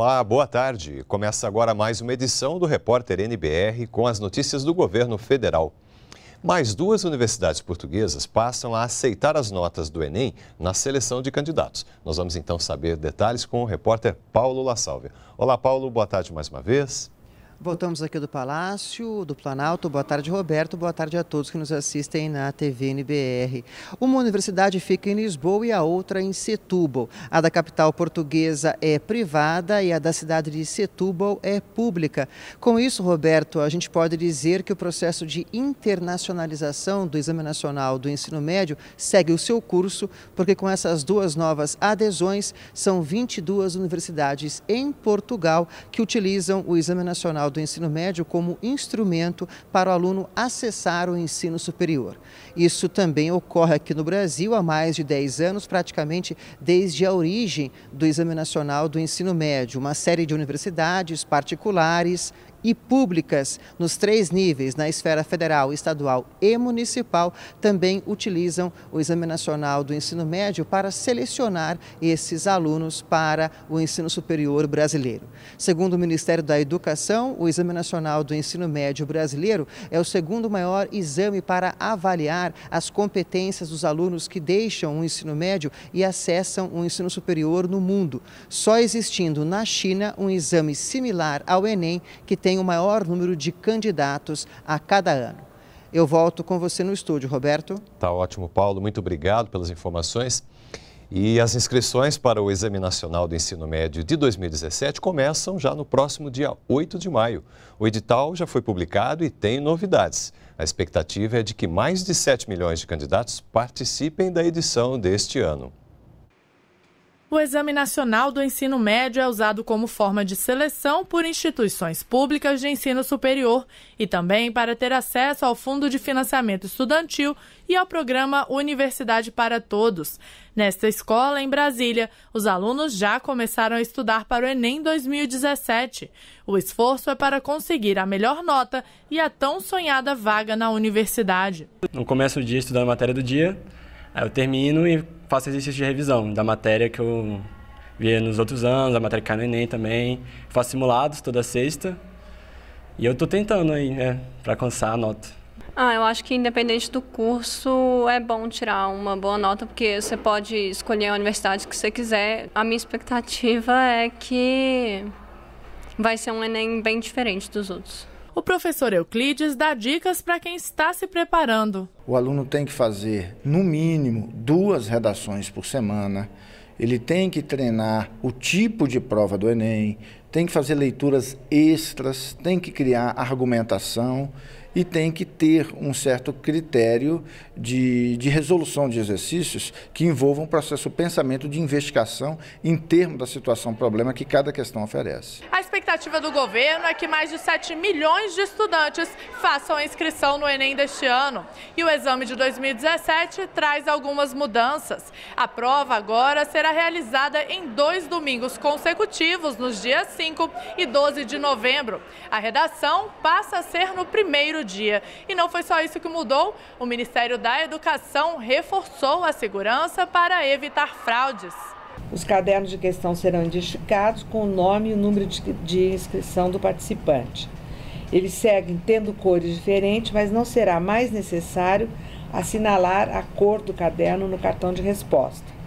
Olá, boa tarde. Começa agora mais uma edição do Repórter NBR com as notícias do governo federal. Mais duas universidades portuguesas passam a aceitar as notas do Enem na seleção de candidatos. Nós vamos então saber detalhes com o repórter Paulo La Salve. Olá, Paulo, boa tarde mais uma vez. Voltamos aqui do Palácio do Planalto. Boa tarde, Roberto. Boa tarde a todos que nos assistem na TV NBR. Uma universidade fica em Lisboa e a outra em Setúbal. A da capital portuguesa é privada e a da cidade de Setúbal é pública. Com isso, Roberto, a gente pode dizer que o processo de internacionalização do Exame Nacional do Ensino Médio segue o seu curso, porque com essas duas novas adesões, são 22 universidades em Portugal que utilizam o Exame Nacional do Ensino Médio como instrumento para o aluno acessar o ensino superior. Isso também ocorre aqui no Brasil há mais de 10 anos, praticamente desde a origem do Exame Nacional do Ensino Médio. Uma série de universidades particulares e públicas nos três níveis, na esfera federal, estadual e municipal, também utilizam o Exame Nacional do Ensino Médio para selecionar esses alunos para o ensino superior brasileiro. Segundo o Ministério da Educação, o Exame Nacional do Ensino Médio brasileiro é o segundo maior exame para avaliar as competências dos alunos que deixam o ensino médio e acessam o ensino superior no mundo, só existindo na China um exame similar ao Enem que tem tem o maior número de candidatos a cada ano. Eu volto com você no estúdio, Roberto. Tá ótimo, Paulo. Muito obrigado pelas informações. E as inscrições para o Exame Nacional do Ensino Médio de 2017 começam já no próximo dia 8 de maio. O edital já foi publicado e tem novidades. A expectativa é de que mais de 7 milhões de candidatos participem da edição deste ano o Exame Nacional do Ensino Médio é usado como forma de seleção por instituições públicas de ensino superior e também para ter acesso ao Fundo de Financiamento Estudantil e ao programa Universidade para Todos. Nesta escola, em Brasília, os alunos já começaram a estudar para o Enem 2017. O esforço é para conseguir a melhor nota e a tão sonhada vaga na universidade. No começo do dia estudando a matéria do dia Aí eu termino e faço exercício de revisão da matéria que eu via nos outros anos, a matéria que cai no Enem também. Faço simulados toda sexta. E eu tô tentando aí, né, para alcançar a nota. Ah, eu acho que independente do curso é bom tirar uma boa nota, porque você pode escolher a universidade que você quiser. A minha expectativa é que vai ser um Enem bem diferente dos outros o professor Euclides dá dicas para quem está se preparando. O aluno tem que fazer, no mínimo, duas redações por semana. Ele tem que treinar o tipo de prova do Enem, tem que fazer leituras extras, tem que criar argumentação e tem que ter um certo critério de, de resolução de exercícios que envolvam um processo pensamento de investigação em termos da situação problema que cada questão oferece. A expectativa do governo é que mais de 7 milhões de estudantes façam a inscrição no Enem deste ano. E o exame de 2017 traz algumas mudanças. A prova agora será realizada em dois domingos consecutivos, nos dias 5 e 12 de novembro. A redação passa a ser no primeiro dia. E não foi só isso que mudou. O Ministério da Educação reforçou a segurança para evitar fraudes. Os cadernos de questão serão identificados com o nome e o número de inscrição do participante. Eles seguem tendo cores diferentes, mas não será mais necessário assinalar a cor do caderno no cartão de resposta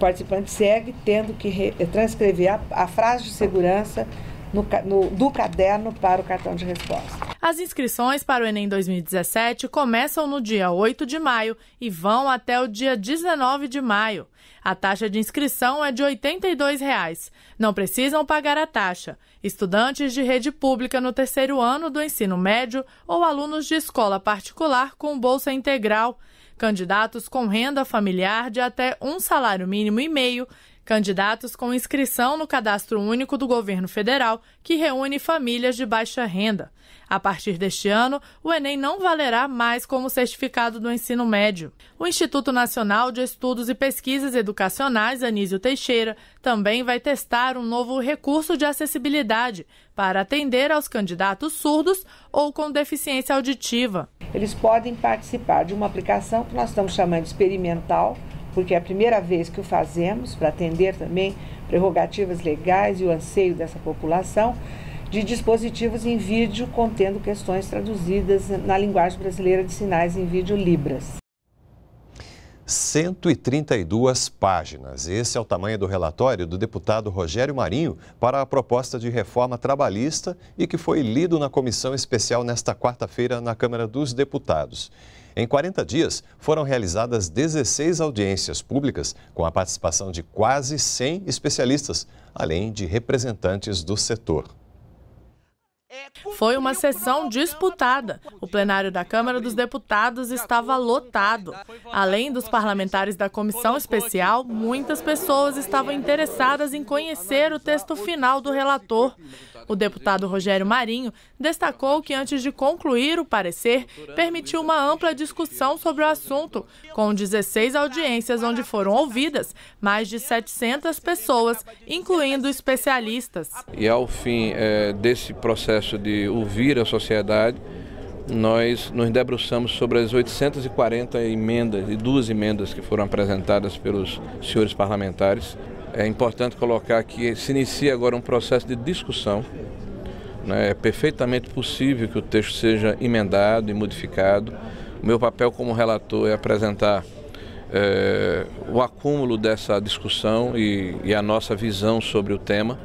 participante segue tendo que eh, transcrever a, a frase de segurança no, no, do caderno para o cartão de resposta. As inscrições para o Enem 2017 começam no dia 8 de maio e vão até o dia 19 de maio. A taxa de inscrição é de R$ 82,00. Não precisam pagar a taxa. Estudantes de rede pública no terceiro ano do ensino médio ou alunos de escola particular com bolsa integral. Candidatos com renda familiar de até um salário mínimo e meio Candidatos com inscrição no Cadastro Único do Governo Federal, que reúne famílias de baixa renda. A partir deste ano, o Enem não valerá mais como certificado do ensino médio. O Instituto Nacional de Estudos e Pesquisas Educacionais, Anísio Teixeira, também vai testar um novo recurso de acessibilidade para atender aos candidatos surdos ou com deficiência auditiva. Eles podem participar de uma aplicação que nós estamos chamando de experimental porque é a primeira vez que o fazemos, para atender também prerrogativas legais e o anseio dessa população, de dispositivos em vídeo contendo questões traduzidas na linguagem brasileira de sinais em vídeo Libras. 132 páginas. Esse é o tamanho do relatório do deputado Rogério Marinho para a proposta de reforma trabalhista e que foi lido na comissão especial nesta quarta-feira na Câmara dos Deputados. Em 40 dias, foram realizadas 16 audiências públicas, com a participação de quase 100 especialistas, além de representantes do setor. Foi uma sessão disputada. O plenário da Câmara dos Deputados estava lotado. Além dos parlamentares da comissão especial, muitas pessoas estavam interessadas em conhecer o texto final do relator. O deputado Rogério Marinho destacou que, antes de concluir o parecer, permitiu uma ampla discussão sobre o assunto, com 16 audiências onde foram ouvidas mais de 700 pessoas, incluindo especialistas. E ao fim é, desse processo de ouvir a sociedade, nós nos debruçamos sobre as 840 emendas e duas emendas que foram apresentadas pelos senhores parlamentares. É importante colocar que se inicia agora um processo de discussão. Né? É perfeitamente possível que o texto seja emendado e modificado. O meu papel como relator é apresentar é, o acúmulo dessa discussão e, e a nossa visão sobre o tema,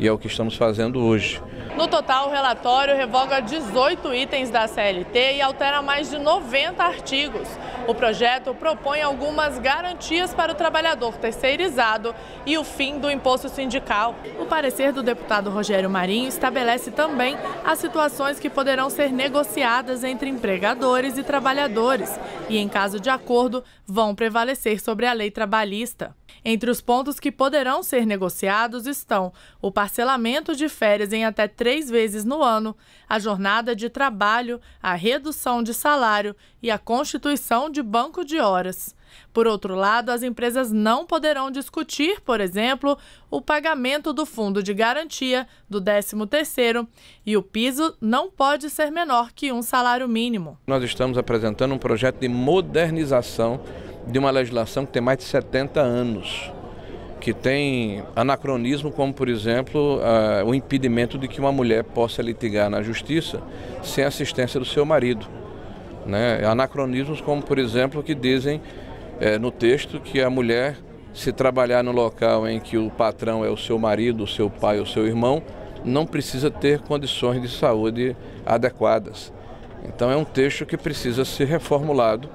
e é o que estamos fazendo hoje. No total, o relatório revoga 18 itens da CLT e altera mais de 90 artigos. O projeto propõe algumas garantias para o trabalhador terceirizado e o fim do imposto sindical. O parecer do deputado Rogério Marinho estabelece também as situações que poderão ser negociadas entre empregadores e trabalhadores e, em caso de acordo, vão prevalecer sobre a lei trabalhista. Entre os pontos que poderão ser negociados estão o parcelamento de férias em até três vezes no ano, a jornada de trabalho, a redução de salário e a constituição de banco de horas. Por outro lado, as empresas não poderão discutir, por exemplo, o pagamento do fundo de garantia do 13º e o piso não pode ser menor que um salário mínimo. Nós estamos apresentando um projeto de modernização de uma legislação que tem mais de 70 anos, que tem anacronismo como, por exemplo, uh, o impedimento de que uma mulher possa litigar na justiça sem assistência do seu marido. Né? Anacronismos como, por exemplo, que dizem é, no texto que a mulher, se trabalhar no local em que o patrão é o seu marido, o seu pai ou seu irmão, não precisa ter condições de saúde adequadas. Então é um texto que precisa ser reformulado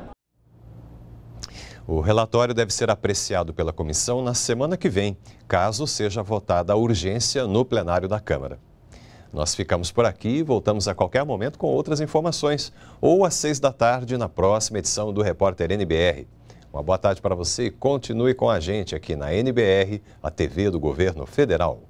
o relatório deve ser apreciado pela comissão na semana que vem, caso seja votada a urgência no plenário da Câmara. Nós ficamos por aqui e voltamos a qualquer momento com outras informações, ou às seis da tarde na próxima edição do Repórter NBR. Uma boa tarde para você e continue com a gente aqui na NBR, a TV do Governo Federal.